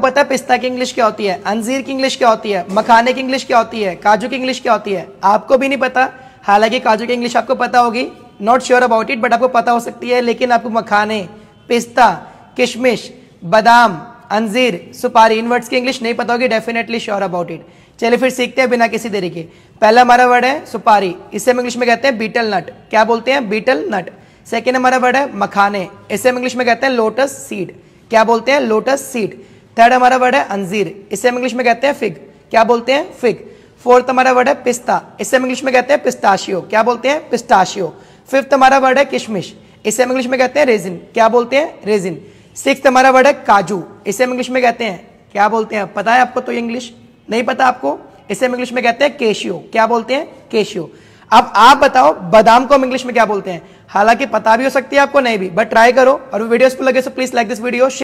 पता है पिस्ता की इंग्लिश क्या होती है अंजीर की इंग्लिश क्या होती है मखाने की इंग्लिश क्या होती है काजू की इंग्लिश क्या होती है आपको भी नहीं पता हालांकि काजू की इंग्लिश आपको पता होगी not sure about it but आपको पता हो सकती है लेकिन आपको मखाने पिस्ता किशमिश बादाम अंजीर सुपारी इन वर्ड्स की इंग्लिश नहीं पता होगी डेफिनेटली श्योर अबाउट इट चलिए फिर सीखते हैं बिना किसी देरी के पहला हमारा वर्ड है सुपारी इसे हम इंग्लिश में कहते हैं बीटल नट क्या बोलते हैं बीटल नट सेकेंड हमारा वर्ड है मखाने इसे हम इंग्लिश में कहते हैं लोटस सीड क्या बोलते हैं लोटस सीड थर्ड हमारा वर्ड है अंजीर इसे हम इंग्लिश में कहते हैं फिग क्या बोलते हैं फिग फोर्थ हमारा वर्ड है पिस्ता इसे हम इंग्लिश में कहते हैं पिस्ताशियो क्या बोलते हैं पिस्ताशियो फिफ्थ हमारा वर्ड है किशमिश इसे हम इंग्लिश में कहते हैं रेजिन क्या बोलते हैं रेजिन सिक्स हमारा वर्ड है काजू इसे हम इंग्लिश में कहते हैं क्या बोलते हैं पता है आपको तो इंग्लिश नहीं पता आपको इसे हम इंग्लिश में कहते हैं केशियो क्या बोलते हैं केशियो अब आप बताओ बादाम को हम इंग्लिश में क्या बोलते हैं हालांकि पता भी हो सकती है आपको नहीं भी बट ट्राई करो और वीडियोस को लगे so please like this video